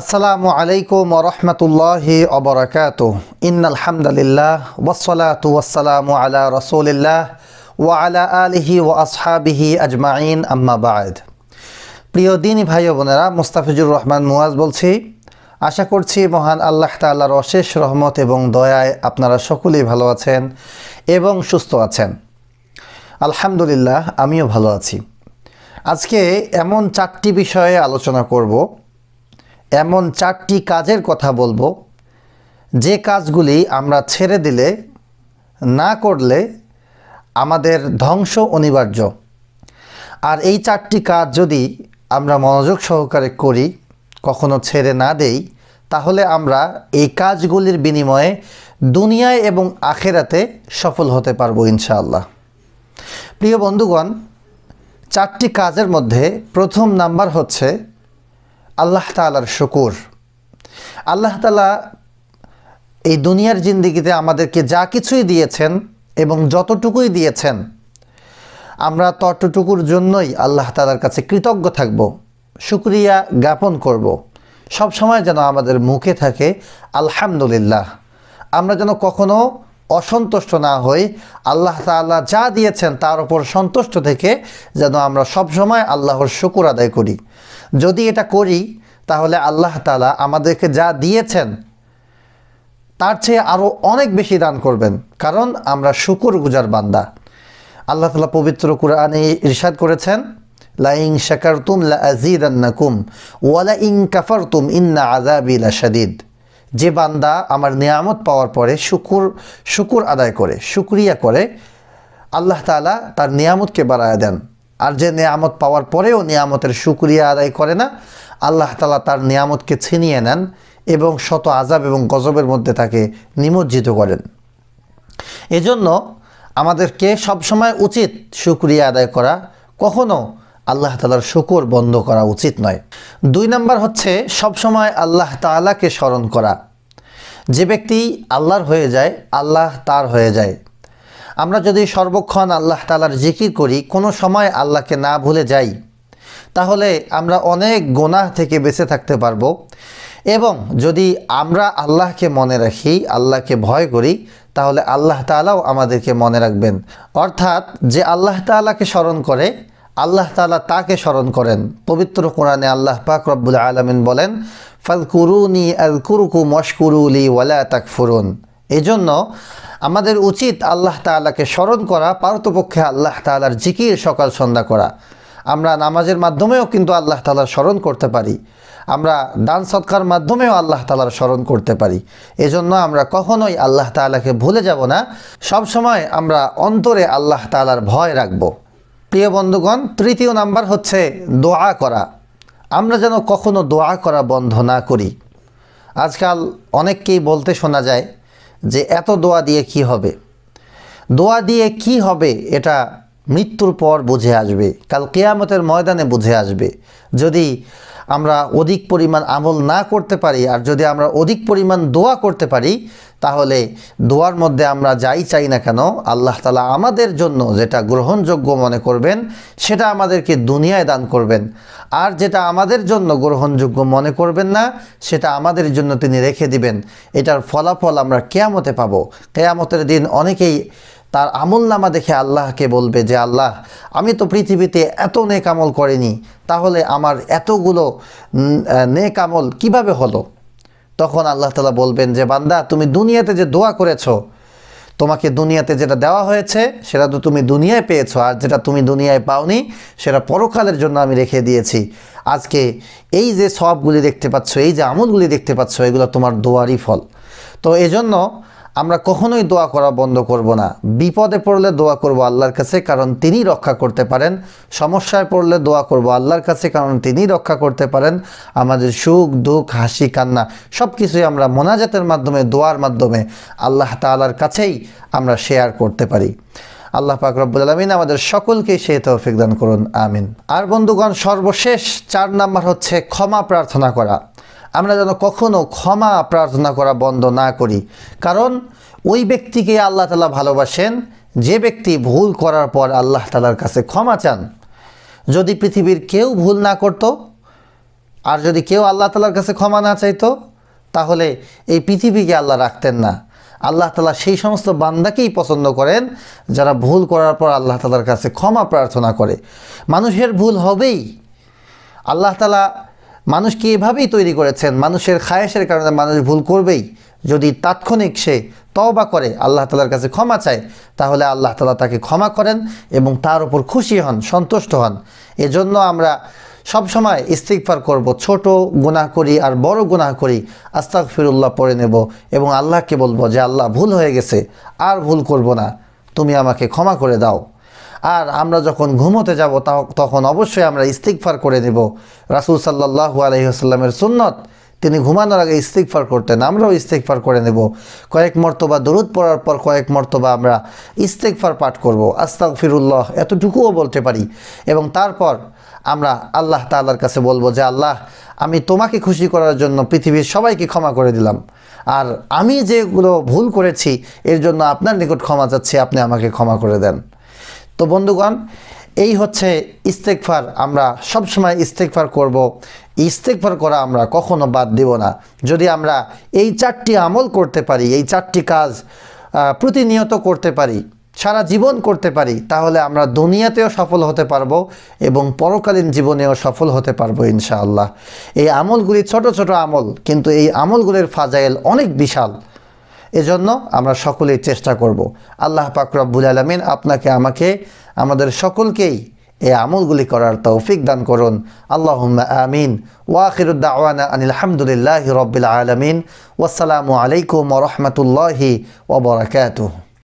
আসসালামু আলাইকুম রহমতুল্লাহি অবরাকাত ইন্নাল হামদালিল্লাহ ওসলাতু ওয়াসালামু আলা রসুলিল্লাহ ওয়া আলা আলিহি ও আসহাবিহি আজমাইন আম্মাবাদ প্রিয় দিনী ভাই বোনেরা মুস্তাফিজুর রহমান মুয়াজ বলছি আশা করছি মহান আল্লাহ তাল্লাহর অশেষ রহমত এবং দয়ায় আপনারা সকলেই ভালো আছেন এবং সুস্থ আছেন আলহামদুলিল্লাহ আমিও ভালো আছি আজকে এমন চারটি বিষয়ে আলোচনা করব এমন চারটি কাজের কথা বলবো যে কাজগুলি আমরা ছেড়ে দিলে না করলে আমাদের ধ্বংস অনিবার্য আর এই চারটি কাজ যদি আমরা মনোযোগ সহকারে করি কখনো ছেড়ে না দেই তাহলে আমরা এই কাজগুলির বিনিময়ে দুনিয়ায় এবং আখেরাতে সফল হতে পারবো ইনশাআল্লাহ প্রিয় বন্ধুগণ চারটি কাজের মধ্যে প্রথম নাম্বার হচ্ছে আল্লাহ তালার শকুর আল্লাহ তালা এই দুনিয়ার জিন্দিগিতে আমাদেরকে যা কিছুই দিয়েছেন এবং যতটুকুই দিয়েছেন আমরা ততটুকুর জন্যই আল্লাহ তালার কাছে কৃতজ্ঞ থাকব শুক্রিয়া জ্ঞাপন করব সব সময় যেন আমাদের মুখে থাকে আলহামদুলিল্লাহ আমরা যেন কখনো অসন্তুষ্ট না হই আল্লাহ তাল্লাহ যা দিয়েছেন তার উপর সন্তুষ্ট থেকে যেন আমরা সব সময় আল্লাহর শুকুর আদায় করি যদি এটা করি তাহলে আল্লাহ তালা আমাদেরকে যা দিয়েছেন তার চেয়ে আরও অনেক বেশি দান করবেন কারণ আমরা শুকুর গুজার বান্দা আল্লাহ তালা পবিত্র কোরআনে ইরশাদ করেছেন লাইং শাকারতুম লাজিদান্নাকুম ওয়ালা ইং কাফারতুম ইন্না আজাবিল শাদিদ যে বান্দা আমার নিয়ামত পাওয়ার পরে শুকুর শুকুর আদায় করে শুক্রিয়া করে আল্লাহ তালা তার নিয়ামতকে বাড়ায় দেন আর যে নেয়ামত পাওয়ার পরেও নেয়ামতের সুক্রিয়া আদায় করে না আল্লাহ তালা তার নিয়ামতকে ছিনিয়ে নেন এবং শত আজাব এবং গজবের মধ্যে তাকে নিমজ্জিত করেন এজন্য আমাদেরকে সবসময় উচিত সুক্রিয়া আদায় করা কখনও আল্লাহ তালার শুকুর বন্ধ করা উচিত নয় দুই নম্বর হচ্ছে সবসময় আল্লাহ তালাকে স্মরণ করা যে ব্যক্তি আল্লাহর হয়ে যায় আল্লাহ তার হয়ে যায় আমরা যদি সর্বক্ষণ আল্লাহ তালার জিকির করি কোনো সময় আল্লাহকে না ভুলে যাই তাহলে আমরা অনেক গোনাহ থেকে বেঁচে থাকতে পারবো এবং যদি আমরা আল্লাহকে মনে রাখি আল্লাহকে ভয় করি তাহলে আল্লাহ তালাও আমাদেরকে মনে রাখবেন অর্থাৎ যে আল্লাহ তালাকে স্মরণ করে আল্লাহ তালা তাকে স্মরণ করেন পবিত্র কোরআনে আল্লাহ পাক রব্বুল আলমিন বলেন ফালকুরুনি কুরুকু মশকুরুলি ওয়ালা তাকফুরুন এজন্য আমাদের উচিত আল্লাহ তালাকে স্মরণ করা পার্থপক্ষে আল্লাহ তালার জিকির সকাল সন্ধ্যা করা আমরা নামাজের মাধ্যমেও কিন্তু আল্লাহ তালার স্মরণ করতে পারি আমরা দান সৎকার মাধ্যমেও আল্লাহ তালার স্মরণ করতে পারি এজন্য আমরা কখনোই আল্লাহ তালাকে ভুলে যাব না সব সময় আমরা অন্তরে আল্লাহ তালার ভয় রাখব প্রিয় বন্ধুগণ তৃতীয় নাম্বার হচ্ছে দোয়া করা আমরা যেন কখনো দোয়া করা বন্ধ না করি আজকাল অনেককেই বলতে শোনা যায় যে এত দোয়া দিয়ে কি হবে দোয়া দিয়ে কি হবে এটা মৃত্যুর পর বুঝে আসবে কাল কেয়ামতের ময়দানে বুঝে আসবে যদি আমরা অধিক পরিমাণ আমল না করতে পারি আর যদি আমরা অধিক পরিমাণ দোয়া করতে পারি তাহলে দোয়ার মধ্যে আমরা যাই চাই না কেন আল্লাহ তালা আমাদের জন্য যেটা গ্রহণযোগ্য মনে করবেন সেটা আমাদেরকে দুনিয়ায় দান করবেন আর যেটা আমাদের জন্য গ্রহণযোগ্য মনে করবেন না সেটা আমাদের জন্য তিনি রেখে দিবেন এটার ফলাফল আমরা কেয়ামতে পাব কেয়ামতের দিন অনেকেই তার আমল নামা দেখে আল্লাহকে বলবে যে আল্লাহ আমি তো পৃথিবীতে এত নেক আমল করিনি তাহলে আমার এতগুলো নেক আমল কিভাবে হলো তখন আল্লাহ তালা বলবেন যে বান্দা তুমি দুনিয়াতে যে দোয়া করেছো তোমাকে দুনিয়াতে যেটা দেওয়া হয়েছে সেটা তো তুমি দুনিয়ায় পেয়েছো আর যেটা তুমি দুনিয়ায় পাওনি সেটা পরকালের জন্য আমি রেখে দিয়েছি আজকে এই যে সবগুলি দেখতে পাচ্ছ এই যে আমলগুলি দেখতে পাচ্ছ এগুলো তোমার দোয়ারই ফল তো এজন্য আমরা কখনোই দোয়া করা বন্ধ করব না বিপদে পড়লে দোয়া করব আল্লাহর কাছে কারণ তিনি রক্ষা করতে পারেন সমস্যায় পড়লে দোয়া করব আল্লাহর কাছে কারণ তিনি রক্ষা করতে পারেন আমাদের সুখ দুঃখ হাসি কান্না সব কিছুই আমরা মোনাজাতের মাধ্যমে দোয়ার মাধ্যমে আল্লাহ তালার কাছেই আমরা শেয়ার করতে পারি আল্লাহ পাক রব্বুল আলমিন আমাদের সকলকে সে তৌফিক দান করুন আমিন আর বন্ধুগণ সর্বশেষ চার নাম্বার হচ্ছে ক্ষমা প্রার্থনা করা আমরা যেন কখনও ক্ষমা প্রার্থনা করা বন্ধ না করি কারণ ওই ব্যক্তিকে আল্লাহ তালা ভালোবাসেন যে ব্যক্তি ভুল করার পর আল্লাহ তালার কাছে ক্ষমা চান যদি পৃথিবীর কেউ ভুল না করত আর যদি কেউ আল্লাহ তালার কাছে ক্ষমা না চাইতো তাহলে এই পৃথিবীকে আল্লাহ রাখতেন না আল্লাহ তালা সেই সমস্ত বান্দাকেই পছন্দ করেন যারা ভুল করার পর আল্লাহ তালার কাছে ক্ষমা প্রার্থনা করে মানুষের ভুল হবেই আল্লাহ তালা মানুষকে এভাবেই তৈরি করেছেন মানুষের খায়েশের কারণে মানুষ ভুল করবেই যদি তাৎক্ষণিক সে তওবা করে আল্লাহ তালার কাছে ক্ষমা চায় তাহলে আল্লাহ তালা তাকে ক্ষমা করেন এবং তার উপর খুশি হন সন্তুষ্ট হন এজন্য আমরা সব সময় ইস্তিকফার করব ছোট গুনাহ করি আর বড় গুনাহ করি আস্তাক ফিরুল্লাহ পড়ে নেব এবং আল্লাহকে বলবো যে আল্লাহ ভুল হয়ে গেছে আর ভুল করব না তুমি আমাকে ক্ষমা করে দাও আর আমরা যখন ঘুমোতে যাব তখন অবশ্যই আমরা ইস্তিকফার করে দেব রাসুল সাল্লাহু আলহিহাস্লামের সুন্নত তিনি ঘুমানোর আগে ইস্তিকফার করতেন আমরাও ইস্তিকফার করে নেব কয়েক মর্তবা দরুদ পড়ার পর কয়েক মর্তবা আমরা ইস্তিকফার পাঠ করব আস্তাক ফিরুল্লাহ এতটুকুও বলতে পারি এবং তারপর আমরা আল্লাহ তাল্লার কাছে বলবো যে আল্লাহ আমি তোমাকে খুশি করার জন্য পৃথিবীর সবাইকে ক্ষমা করে দিলাম আর আমি যেগুলো ভুল করেছি এর জন্য আপনার নিকট ক্ষমা চাচ্ছি আপনি আমাকে ক্ষমা করে দেন তো বন্ধুগণ এই হচ্ছে ইস্তেকফার আমরা সবসময় ইস্তেকফার করব ইস্তেকফার করা আমরা কখনো বাদ দিব না যদি আমরা এই চারটি আমল করতে পারি এই চারটি কাজ প্রতিনিয়ত করতে পারি সারা জীবন করতে পারি তাহলে আমরা দুনিয়াতেও সফল হতে পারবো এবং পরকালীন জীবনেও সফল হতে পারবো ইনশাআল্লাহ এই আমলগুলি ছোট ছোট আমল কিন্তু এই আমলগুলির ফাজাইল অনেক বিশাল এজন্য আমরা সকলেই চেষ্টা করব। আল্লাহ পাক রব্বুল আলমিন আপনাকে আমাকে আমাদের সকলকেই এই আমলগুলি করার তৌফিক দান করুন আল্লাহ আমিন ওয়াখিরুদ্দাওয়ানা আনিল রবিল আলমিন ওসালামু আলাইকুম রহমতুল্লাহি ওবরাকাতুহ